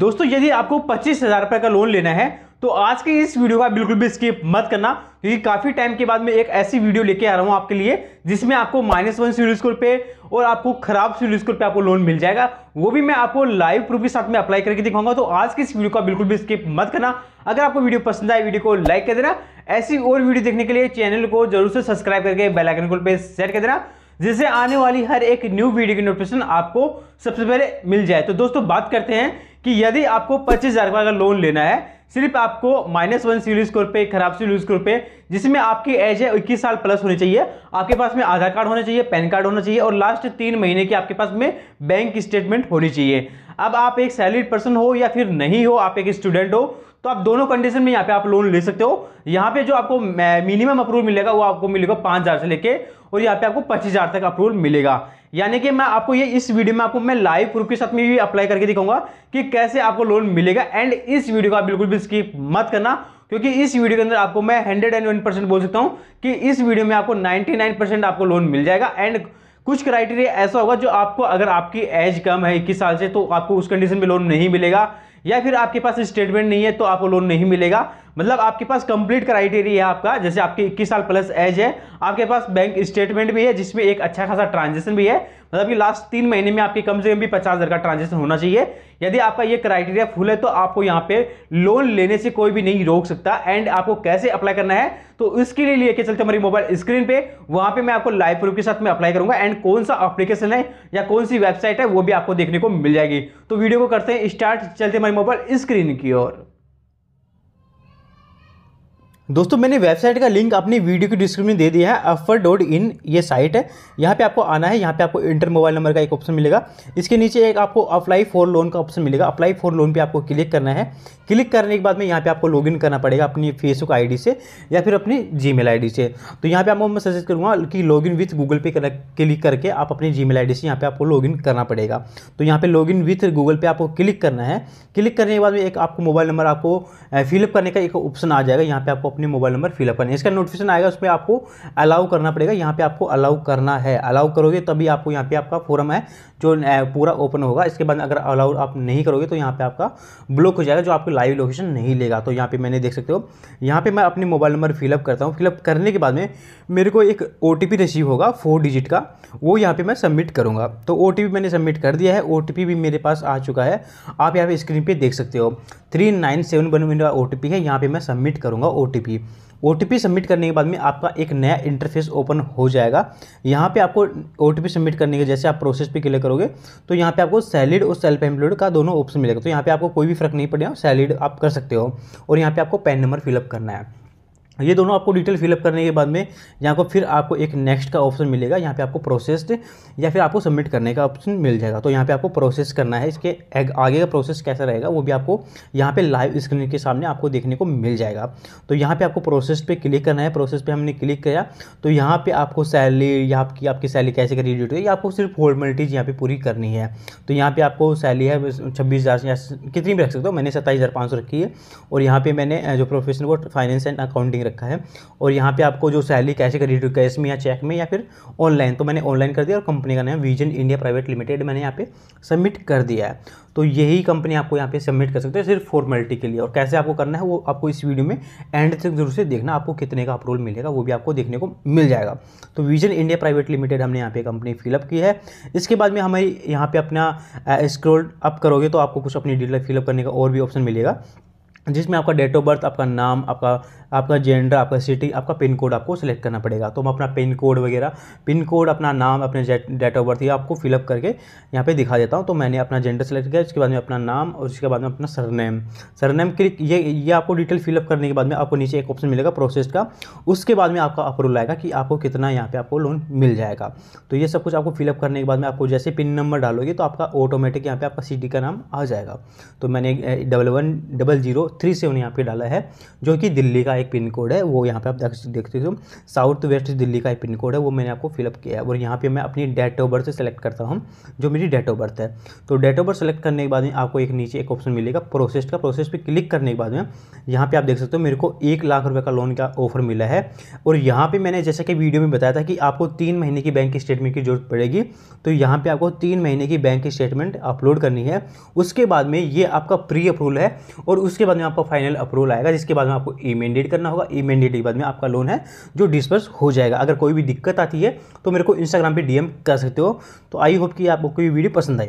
दोस्तों यदि आपको पच्चीस हज़ार रुपए का लोन लेना है तो आज के इस वीडियो का बिल्कुल भी स्किप मत करना क्योंकि काफ़ी टाइम के बाद मैं एक ऐसी वीडियो लेके आ रहा हूं आपके लिए जिसमें आपको माइनस वन सिविल स्कोर पे और आपको खराब सिविल स्कोर पे आपको लोन मिल जाएगा वो भी मैं आपको लाइव प्रूफ के साथ में अप्लाई करके दिखाऊंगा तो आज की इस वीडियो का बिल्कुल भी स्किप मत करना अगर आपको वीडियो पसंद आए वीडियो को लाइक कर देना ऐसी और वीडियो देखने के लिए चैनल को जरूर से सब्सक्राइब करके बेलाइकन को पे सेट कर देना जिससे आने वाली हर एक न्यू वीडियो की नोटिफिकेशन आपको सबसे पहले मिल जाए तो दोस्तों बात करते हैं कि यदि आपको पच्चीस हज़ार का लोन लेना है सिर्फ आपको माइनस वन सिविल स्कोर पे खराब सिविल स्कोर पे जिसमें आपकी एज है इक्कीस साल प्लस होनी चाहिए आपके पास में आधार कार्ड होना चाहिए पैन कार्ड होना चाहिए और लास्ट तीन महीने की आपके पास में बैंक स्टेटमेंट होनी चाहिए अब आप एक सैलरीड पर्सन हो या फिर नहीं हो आप एक स्टूडेंट हो तो आप दोनों कंडीशन में यहाँ पे आप लोन ले सकते हो यहाँ पे जो आपको मिनिमम अप्रूवल मिलेगा वो आपको मिलेगा पाँच हज़ार से लेके और यहाँ पे आपको पच्चीस हज़ार तक अप्रूवल मिलेगा यानी कि मैं आपको ये इस वीडियो में आपको मैं लाइव प्रूफ के साथ में भी अप्लाई करके दिखाऊंगा कि कैसे आपको लोन मिलेगा एंड इस वीडियो को आप बिल्कुल भी स्किप मत करना क्योंकि इस वीडियो के अंदर आपको मैं हंड्रेड एंड वन परसेंट बोल सकता हूँ कि इस वीडियो में आपको नाइन्टी नाइन परसेंट आपको लोन मिल जाएगा एंड कुछ क्राइटेरिया ऐसा होगा जो आपको अगर आपकी एज कम है इक्कीस साल से तो आपको उस कंडीशन में लोन नहीं मिलेगा या फिर आपके पास स्टेटमेंट नहीं है तो आपको लोन नहीं मिलेगा मतलब आपके पास कंप्लीट क्राइटेरिया है आपका जैसे आपकी इक्कीस साल प्लस एज है आपके पास बैंक स्टेटमेंट भी है जिसमें एक अच्छा खासा ट्रांजेक्शन भी है मतलब कि लास्ट तीन महीने में आपके कम से कम भी पचास हज़ार का ट्रांजेक्शन होना चाहिए यदि आपका ये क्राइटेरिया फुल है तो आपको यहाँ पे लोन लेने से कोई भी नहीं रोक सकता एंड आपको कैसे अप्लाई करना है तो इसके लिए लेके चलते हमारी मोबाइल स्क्रीन पर वहाँ पे मैं आपको लाइव प्रूफ के साथ मैं अप्लाई करूँगा एंड कौन सा अप्लीकेशन है या कौन सी वेबसाइट है वो भी आपको देखने को मिल जाएगी तो वीडियो को करते हैं स्टार्ट चलते हमारी मोबाइल स्क्रीन की ओर दोस्तों मैंने वेबसाइट का लिंक अपनी वीडियो की डिस्क्रिप्शन दे दिया है अफर डॉट इन ये साइट है यहाँ पे आपको आना है यहाँ पे आपको इंटर मोबाइल नंबर का एक ऑप्शन मिलेगा इसके नीचे एक आपको अप्लाई फॉर लोन का ऑप्शन मिलेगा अप्लाई फॉर लोन पे आपको क्लिक करना है क्लिक करने के बाद में यहाँ पे आपको लॉग करना पड़ेगा अपनी फेसबुक आई से या फिर अपनी जी मेल से तो यहाँ पर आपको मैं सजेस्ट करूँगा कि लॉग इन विथ गूगल पे क्लिक करके आप अपनी जी मेल से यहाँ पर आपको लॉग करना पड़ेगा तो यहाँ पर लॉग इन विथ गूगल पे आपको क्लिक करना है क्लिक करने के बाद में एक आपको मोबाइल नंबर आपको फिलअप करने का एक ऑप्शन आ जाएगा यहाँ पर आपको अपने मोबाइल नंबर फिलअप करना है इसका नोटिफिकेशन आएगा उसमें आपको अलाउ करना पड़ेगा यहाँ पे आपको अलाउ करना है अलाउ करोगे तभी आपको यहाँ पे आपका फोरम है जो पूरा ओपन होगा इसके बाद अगर अलाउ आप नहीं करोगे तो यहाँ पे आपका ब्लॉक हो जाएगा जो आपको लाइव लोकेशन नहीं लेगा तो यहाँ पे मैंने देख सकते हो यहाँ पर मैं अपने मोबाइल नंबर फिलअप करता हूँ फिलअप करने के बाद में मेरे को एक ओ रिसीव होगा फोर डिजिट का वो यहाँ पर मैं सबमिट करूँगा तो ओ मैंने सबमिट कर दिया है ओ भी मेरे पास आ चुका है आप यहाँ पर स्क्रीन पर देख सकते हो थ्री नाइन सेवन वन मेरा ओ है यहाँ पर मैं सबमिट करूँगा ओ टी ओ सबमिट करने के बाद में आपका एक नया इंटरफेस ओपन हो जाएगा यहाँ पे आपको ओ सबमिट करने के जैसे आप प्रोसेस पे क्लियर करोगे तो यहाँ पे आपको सैलिड और सेल्फ एम्प्लॉयड का दोनों ऑप्शन मिलेगा तो यहाँ पे आपको कोई भी फर्क नहीं पड़ेगा सैलिड आप कर सकते हो और यहाँ पे आपको पैन नंबर फिलअप करना है ये दोनों आपको डिटेल फिलअप करने के बाद में यहाँ को तो फिर आपको एक नेक्स्ट का ऑप्शन मिलेगा यहाँ पे आपको प्रोसेस्ड या फिर आपको सबमिट करने का ऑप्शन मिल जाएगा तो यहाँ पे आपको प्रोसेस करना है इसके आगे का प्रोसेस कैसा रहेगा वो भी आपको यहाँ पे लाइव स्क्रीन के सामने आपको देखने को मिल जाएगा तो यहाँ पर आपको प्रोसेस पे क्लिक करना है प्रोसेस पर हमने क्लिक किया तो यहाँ पर आपको सैलरी या आपकी आपकी सैलरी कैसे क्रेडिट या आपको सिर्फ फॉर्मेलिटीज़ यहाँ पर पूरी करनी है तो यहाँ पर आपको सैलरी है छब्बीस या कितनी भी रख सकते हो मैंने सत्ताईस रखी है और यहाँ पर मैंने जो प्रोफेशनल वो फाइनेंस एंड अकाउंटिंग सेटिंग रखा है और यहाँ पे आपको जो सैलरी कैसे क्रेडिट हुई कैश में या चेक में या फिर ऑनलाइन तो मैंने ऑनलाइन कर दिया और कंपनी का नाम विजन इंडिया प्राइवेट लिमिटेड मैंने यहाँ पे सबमिट कर दिया है तो यही कंपनी आपको यहाँ पे सबमिट कर सकते हैं सिर्फ फॉर्मेलिटी के लिए और कैसे आपको करना है वो आपको इस वीडियो में एंड तक जरूर से देखना आपको कितने का अप्रूवल मिलेगा वो भी आपको देखने को मिल जाएगा तो विजन इंडिया प्राइवेट लिमिटेड हमने यहाँ पे कंपनी फिलअप की है इसके बाद में हमारी यहाँ पे अपना स्क्रोल अप करोगे तो आपको कुछ अपनी डिटेल फिलअप करने का और भी ऑप्शन मिलेगा जिसमें आपका डेट ऑफ बर्थ आपका नाम आपका आपका जेंडर आपका सिटी आपका पिन कोड आपको सेलेक्ट करना पड़ेगा तो हम अपना पिन कोड वगैरह पिन कोड अपना नाम अपने डेट ऑफ बर्थ ये आपको फिलअप करके यहाँ पे दिखा देता हूँ तो मैंने अपना जेंडर सेलेक्ट किया उसके बाद में अपना नाम और उसके बाद में अपना सरनेम सरनेम के ये ये आपको डिटेल फिलअप करने के बाद में आपको नीचे एक ऑप्शन मिलेगा प्रोसेस का उसके बाद में आपका अप्रूवल आएगा कि आपको कितना यहाँ पर आपको लोन मिल जाएगा तो ये सब कुछ आपको फिलअप करने के बाद में आपको जैसे पिन नंबर डालोगे तो आपका ऑटोमेटिक यहाँ पर आपका सिटी का नाम आ जाएगा तो मैंने double one double zero three seven यहाँ पे डाला है जो कि दिल्ली का एक पिन कोड है वो यहाँ पे आप देख देखते हो साउथ वेस्ट दिल्ली का एक पिन कोड है वो मैंने आपको फिलअप किया है और यहाँ पे मैं अपनी डेट ऑफ बर्थ सेलेक्ट करता हूँ जो मेरी डेट ऑफ बर्थ है तो डेट ऑफ बर्थ सेलेक्ट करने के बाद में आपको एक नीचे एक ऑप्शन मिलेगा प्रोसेस का प्रोसेस पर क्लिक करने के बाद में यहाँ पर आप देख सकते हो मेरे को एक लाख रुपये का लोन का ऑफर मिला है और यहाँ पर मैंने जैसा कि वीडियो में बताया था कि आपको तीन महीने की बैंक स्टेटमेंट की जरूरत पड़ेगी तो यहाँ पर आपको तीन महीने की बैंक स्टेटमेंट अपलोड करनी है उसके बाद में ये आपका प्री अप्रूवल है और उसके बाद में आपका फाइनल अप्रूवल आएगा जिसके बाद में आपको ई मैंडेट करना होगा ई मैंडेट के बाद में आपका लोन है जो डिस्पर्स हो जाएगा अगर कोई भी दिक्कत आती है तो मेरे को इंस्टाग्राम पर डीएम कर सकते हो तो आई होप कि आपको कोई वीडियो पसंद आई